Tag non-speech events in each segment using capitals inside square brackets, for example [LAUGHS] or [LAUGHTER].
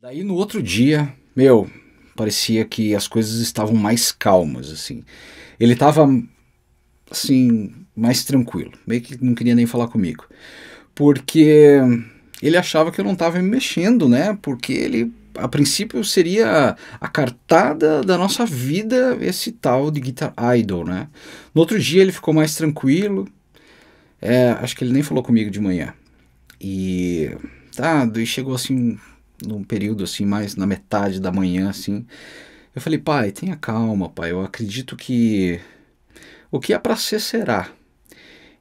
Daí no outro dia, meu, parecia que as coisas estavam mais calmas, assim. Ele estava assim, mais tranquilo. Meio que não queria nem falar comigo. Porque ele achava que eu não estava me mexendo, né? Porque ele, a princípio, seria a cartada da nossa vida, esse tal de Guitar Idol, né? No outro dia ele ficou mais tranquilo. É, acho que ele nem falou comigo de manhã. E tá, daí chegou assim num período assim, mais na metade da manhã, assim. Eu falei, pai, tenha calma, pai. Eu acredito que o que é para ser será.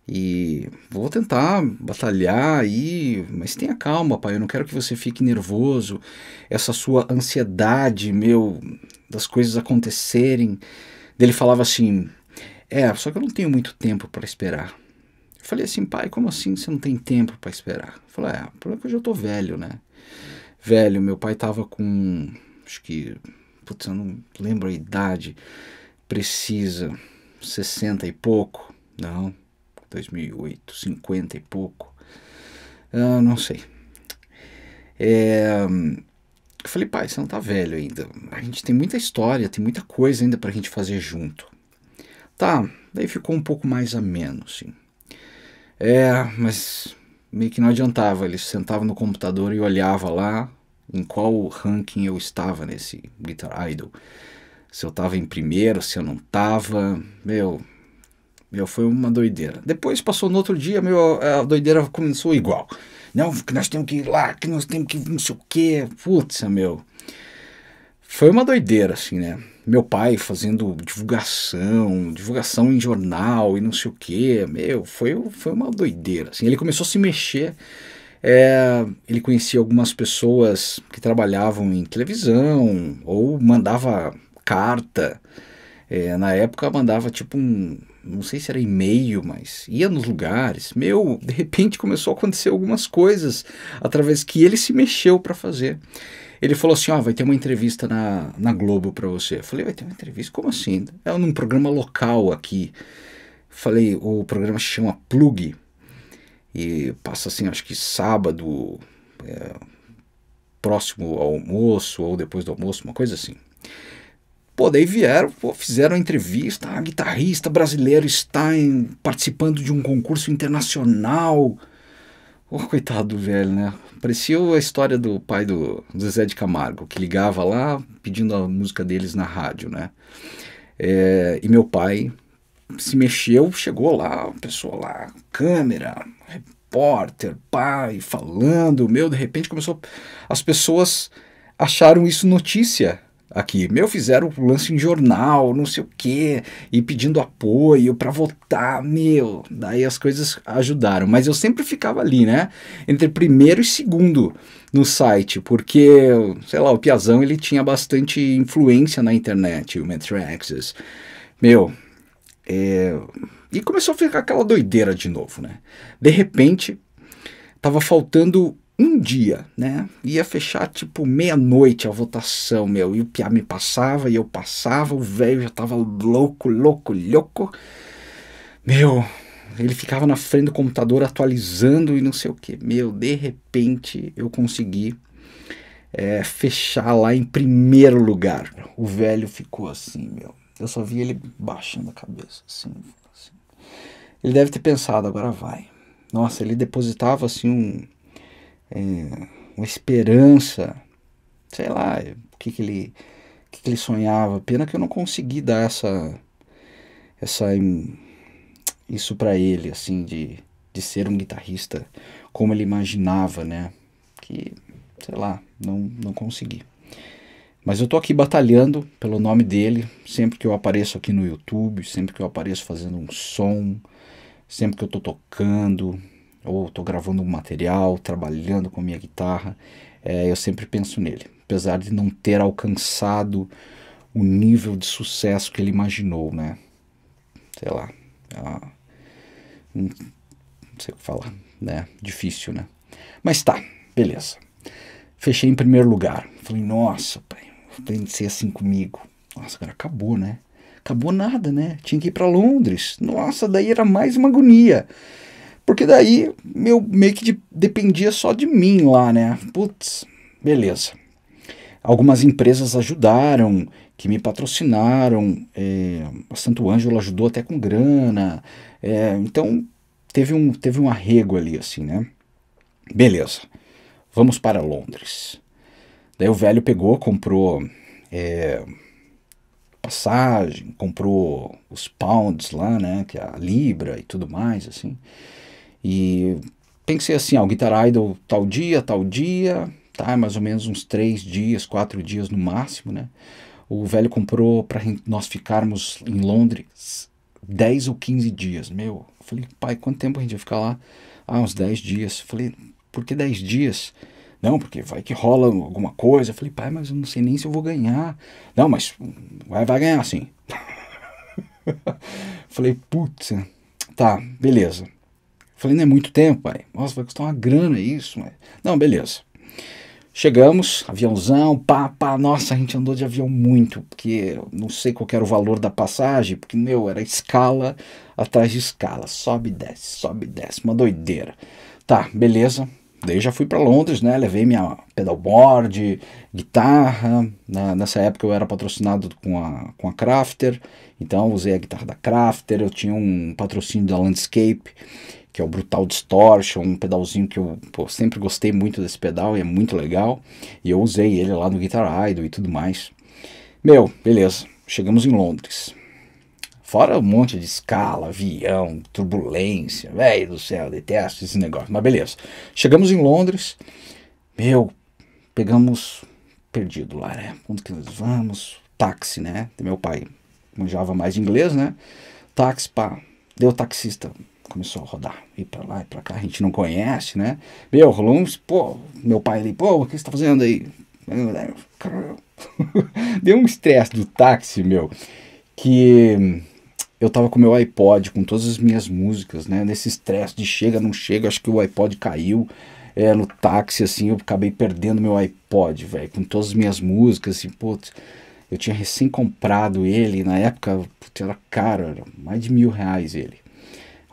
E vou tentar batalhar aí, mas tenha calma, pai. Eu não quero que você fique nervoso. Essa sua ansiedade, meu, das coisas acontecerem. Ele falava assim: É, só que eu não tenho muito tempo para esperar. Eu falei assim, pai, como assim você não tem tempo para esperar? Ele falei, é, é, que eu já tô velho, né? Velho, meu pai tava com. Acho que. Putz, eu não lembro a idade precisa. 60 e pouco. Não. 2008, 50 e pouco. Ah, não sei. É, eu falei, pai, você não tá velho ainda. A gente tem muita história, tem muita coisa ainda pra gente fazer junto. Tá, daí ficou um pouco mais ameno, sim. É, mas meio que não adiantava, ele sentava no computador e olhava lá em qual ranking eu estava nesse Guitar Idol. Se eu estava em primeiro, se eu não estava, meu, meu, foi uma doideira. Depois passou no outro dia, meu, a doideira começou igual. Não, que nós temos que ir lá, que nós temos que não sei o quê. Putz, meu. Foi uma doideira, assim, né? meu pai fazendo divulgação, divulgação em jornal e não sei o que, meu, foi, foi uma doideira, assim, ele começou a se mexer, é, ele conhecia algumas pessoas que trabalhavam em televisão ou mandava carta, é, na época mandava tipo um, não sei se era e-mail, mas ia nos lugares. Meu, de repente começou a acontecer algumas coisas através que ele se mexeu para fazer. Ele falou assim: Ó, oh, vai ter uma entrevista na, na Globo para você. Eu falei: Vai ter uma entrevista? Como assim? É num programa local aqui. Falei: O programa se chama Plug. E passa assim, acho que sábado, é, próximo ao almoço ou depois do almoço, uma coisa assim. Pô, daí vieram, pô, fizeram a entrevista, A guitarrista brasileiro está em, participando de um concurso internacional. Oh, coitado do velho, né? Parecia a história do pai do, do Zezé de Camargo, que ligava lá pedindo a música deles na rádio, né? É, e meu pai se mexeu, chegou lá, uma pessoa lá, câmera, repórter, pai, falando, meu, de repente começou, as pessoas acharam isso notícia, aqui. Meu, fizeram lance em jornal, não sei o quê, e pedindo apoio para votar, meu. Daí as coisas ajudaram. Mas eu sempre ficava ali, né? Entre primeiro e segundo no site, porque, sei lá, o Piazão ele tinha bastante influência na internet, o Metraxas. Meu, é... e começou a ficar aquela doideira de novo, né? De repente, tava faltando um dia, né? Ia fechar tipo meia-noite a votação, meu. E o Piá me passava e eu passava, o velho já tava louco, louco, louco. Meu, ele ficava na frente do computador atualizando e não sei o que. Meu, de repente eu consegui é, fechar lá em primeiro lugar. O velho ficou assim, meu. Eu só vi ele baixando a cabeça, assim, assim. Ele deve ter pensado, agora vai. Nossa, ele depositava assim um é, uma esperança, sei lá, o que, que ele o que, que ele sonhava. Pena que eu não consegui dar essa essa isso para ele, assim, de, de ser um guitarrista como ele imaginava, né? Que, sei lá, não, não consegui. Mas eu tô aqui batalhando pelo nome dele, sempre que eu apareço aqui no YouTube, sempre que eu apareço fazendo um som, sempre que eu tô tocando, ou estou gravando um material, trabalhando com minha guitarra, é, eu sempre penso nele. Apesar de não ter alcançado o nível de sucesso que ele imaginou, né? Sei lá. Ah, não sei o que falar, né? Difícil, né? Mas tá, beleza. Fechei em primeiro lugar. Falei, nossa, pai, tem de ser assim comigo. Nossa, agora acabou, né? Acabou nada, né? Tinha que ir para Londres. Nossa, daí era mais uma agonia. Porque daí meu meio que de, dependia só de mim lá, né? Putz, beleza. Algumas empresas ajudaram, que me patrocinaram. É, a Santo Ângelo ajudou até com grana. É, então teve um, teve um arrego ali, assim, né? Beleza, vamos para Londres. Daí o velho pegou, comprou é, passagem, comprou os pounds lá, né, que é a libra e tudo mais, assim. E tem que ser assim, ó, o Guitar Idol tal dia, tal dia, tá? É mais ou menos uns três dias, quatro dias no máximo, né? O velho comprou para nós ficarmos em Londres 10 ou 15 dias. Meu, falei, pai, quanto tempo a gente vai ficar lá? Ah, uns 10 dias. Falei, por que 10 dias? Não, porque vai que rola alguma coisa. Falei, pai, mas eu não sei nem se eu vou ganhar. Não, mas vai, vai ganhar sim. [LAUGHS] falei, putz, tá, beleza. Falei, não é muito tempo, pai. Nossa, vai custar uma grana isso. Mas... Não, beleza. Chegamos, aviãozão, pá, pá. Nossa, a gente andou de avião muito, porque não sei qual era o valor da passagem, porque, meu, era escala atrás de escala. Sobe e desce, sobe e desce. Uma doideira. Tá, beleza. Daí já fui para Londres, né? Levei minha pedalboard, guitarra. nessa época eu era patrocinado com a, com a Crafter, então usei a guitarra da Crafter. Eu tinha um patrocínio da Landscape, que é o Brutal Distortion, um pedalzinho que eu pô, sempre gostei muito desse pedal e é muito legal. E eu usei ele lá no Guitar Idol e tudo mais. Meu, beleza, chegamos em Londres. Fora um monte de escala, avião, turbulência, velho do céu, detesto esse negócio, mas beleza. Chegamos em Londres, meu, pegamos perdido lá, né? Onde que nós vamos? Táxi, né? Meu pai manjava mais inglês, né? Táxi, pá, deu taxista, começou a rodar, ir para lá e para cá, a gente não conhece, né? Meu, rolou uns, pô, meu pai ali, pô, o que você tá fazendo aí? [LAUGHS] Deu um estresse do táxi, meu, que eu tava com meu iPod, com todas as minhas músicas, né? Nesse estresse de chega, não chega, acho que o iPod caiu é, no táxi, assim, eu acabei perdendo meu iPod, velho, com todas as minhas músicas, assim, putz. Eu tinha recém comprado ele, na época, putz, era caro, era mais de mil reais ele.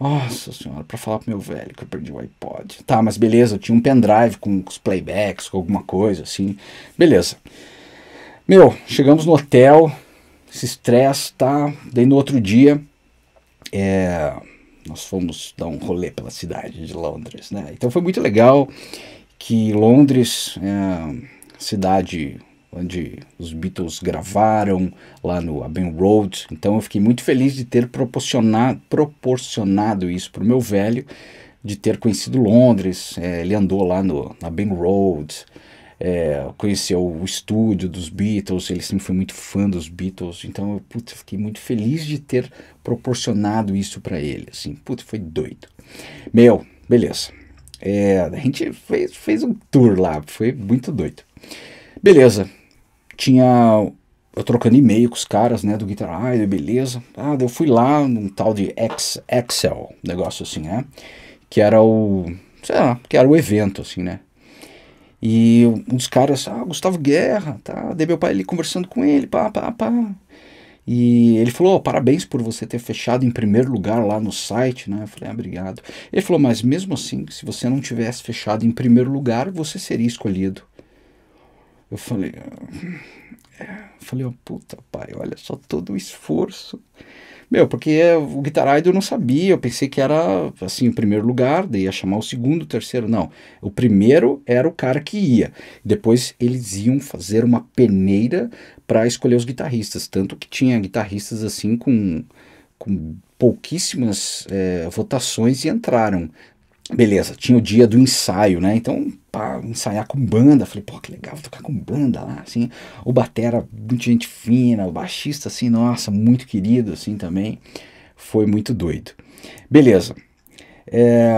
Nossa senhora, para falar pro meu velho que eu perdi o iPod. Tá, mas beleza, eu tinha um pendrive com, com os playbacks, com alguma coisa assim. Beleza. Meu, chegamos no hotel, esse estresse, tá? Daí no outro dia, é, nós fomos dar um rolê pela cidade de Londres, né? Então foi muito legal que Londres, é, cidade onde os Beatles gravaram lá no Abbey Road. Então eu fiquei muito feliz de ter proporcionado, proporcionado isso para o meu velho, de ter conhecido Londres. É, ele andou lá no Abbey Road, é, conheceu o estúdio dos Beatles, ele sempre foi muito fã dos Beatles. Então eu putz, fiquei muito feliz de ter proporcionado isso para ele. Assim, putz, foi doido. Meu, beleza. É, a gente fez, fez um tour lá, foi muito doido. Beleza, tinha eu trocando e-mail com os caras, né, do Guitar Hero, beleza. Ah, eu fui lá num tal de X Excel, negócio assim, né, que era o, sei lá, que era o evento, assim, né. E um dos caras, ah, Gustavo Guerra, tá, dei meu pai ali conversando com ele, pá, pá, pá. E ele falou, oh, parabéns por você ter fechado em primeiro lugar lá no site, né, eu falei, ah, obrigado. Ele falou, mas mesmo assim, se você não tivesse fechado em primeiro lugar, você seria escolhido eu falei, ah, é. falei, oh, puta pai, olha só todo o esforço. Meu, porque o Guitar Idol eu não sabia, eu pensei que era assim, o primeiro lugar, daí ia chamar o segundo, o terceiro, não. O primeiro era o cara que ia. Depois eles iam fazer uma peneira para escolher os guitarristas, tanto que tinha guitarristas assim com, com pouquíssimas é, votações e entraram. Beleza, tinha o dia do ensaio, né? Então, pá, ensaiar com banda. Falei, pô, que legal, tocar com banda lá, assim. O batera, muita gente fina, o baixista, assim, nossa, muito querido, assim, também. Foi muito doido. Beleza. É,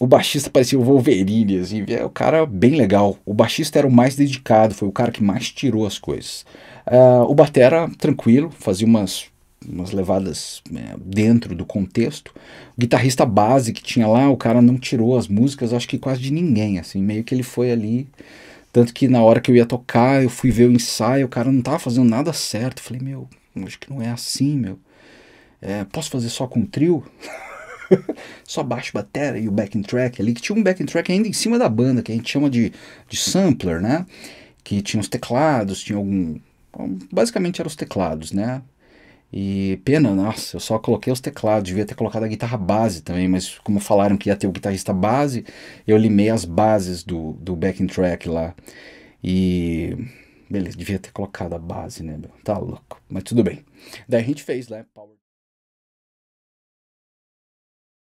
o baixista parecia o Wolverine, assim, é o cara bem legal. O baixista era o mais dedicado, foi o cara que mais tirou as coisas. Uh, o batera, tranquilo, fazia umas umas levadas é, dentro do contexto. O guitarrista base que tinha lá, o cara não tirou as músicas, acho que quase de ninguém, assim, meio que ele foi ali. Tanto que na hora que eu ia tocar, eu fui ver o ensaio, o cara não tava fazendo nada certo. Falei, meu, acho que não é assim, meu. É, posso fazer só com trio? [LAUGHS] só baixo, batera e o backing track ali, que tinha um backing track ainda em cima da banda, que a gente chama de, de sampler, né? Que tinha os teclados, tinha algum... Basicamente eram os teclados, né? E pena, nossa, eu só coloquei os teclados, devia ter colocado a guitarra base também, mas como falaram que ia ter o guitarrista base, eu limei as bases do, do backing track lá. E. Beleza, devia ter colocado a base, né, meu? Tá louco, mas tudo bem. Daí a gente fez, né? Power